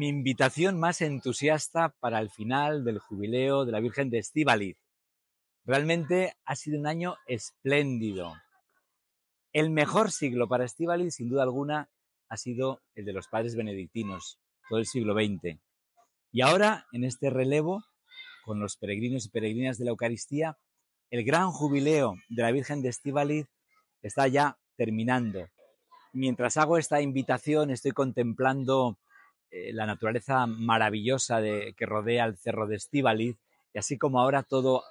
mi invitación más entusiasta para el final del jubileo de la Virgen de Estíbaliz. Realmente ha sido un año espléndido. El mejor siglo para Estíbaliz, sin duda alguna, ha sido el de los padres benedictinos, todo el siglo XX. Y ahora, en este relevo, con los peregrinos y peregrinas de la Eucaristía, el gran jubileo de la Virgen de Estíbaliz está ya terminando. Mientras hago esta invitación, estoy contemplando eh, la naturaleza maravillosa que rodea el cerro de Estíbaliz, y así como ahora todo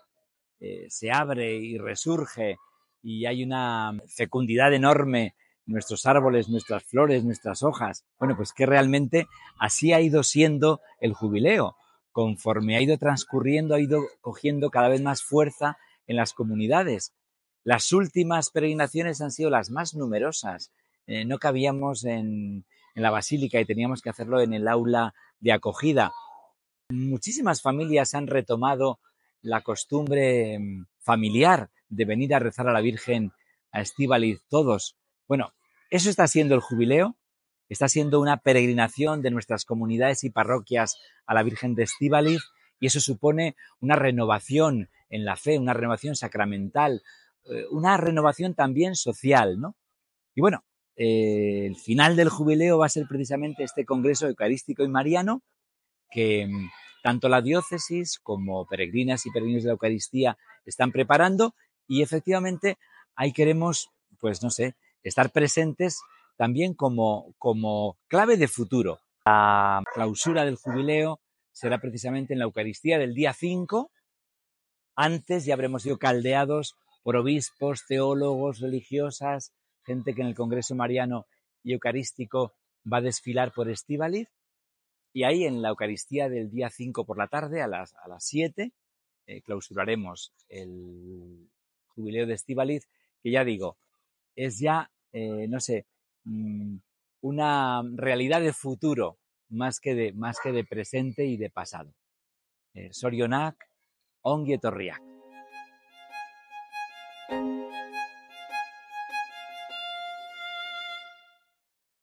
eh, se abre y resurge y hay una fecundidad enorme nuestros árboles, nuestras flores, nuestras hojas. Bueno, pues que realmente así ha ido siendo el jubileo. Conforme ha ido transcurriendo, ha ido cogiendo cada vez más fuerza en las comunidades. Las últimas peregrinaciones han sido las más numerosas. Eh, no cabíamos en, en la basílica y teníamos que hacerlo en el aula de acogida. Muchísimas familias han retomado la costumbre mm, familiar de venir a rezar a la Virgen, a Estíbaliz, todos. Bueno, eso está siendo el jubileo, está siendo una peregrinación de nuestras comunidades y parroquias a la Virgen de Estíbaliz y eso supone una renovación en la fe, una renovación sacramental, eh, una renovación también social, ¿no? Y bueno, eh, el final del jubileo va a ser precisamente este Congreso Eucarístico y Mariano, que mm, tanto la diócesis como peregrinas y peregrinos de la Eucaristía están preparando y efectivamente ahí queremos, pues no sé, estar presentes también como, como clave de futuro. La clausura del jubileo será precisamente en la Eucaristía del día 5. Antes ya habremos sido caldeados por obispos, teólogos, religiosas, gente que en el Congreso Mariano y Eucarístico va a desfilar por Estíbaliz. Y ahí en la Eucaristía del día 5 por la tarde, a las, a las 7, eh, clausuraremos el jubileo de Estíbaliz, que ya digo, es ya, eh, no sé, mm, una realidad de futuro más que de, más que de presente y de pasado. Eh, Sorionak, Ongi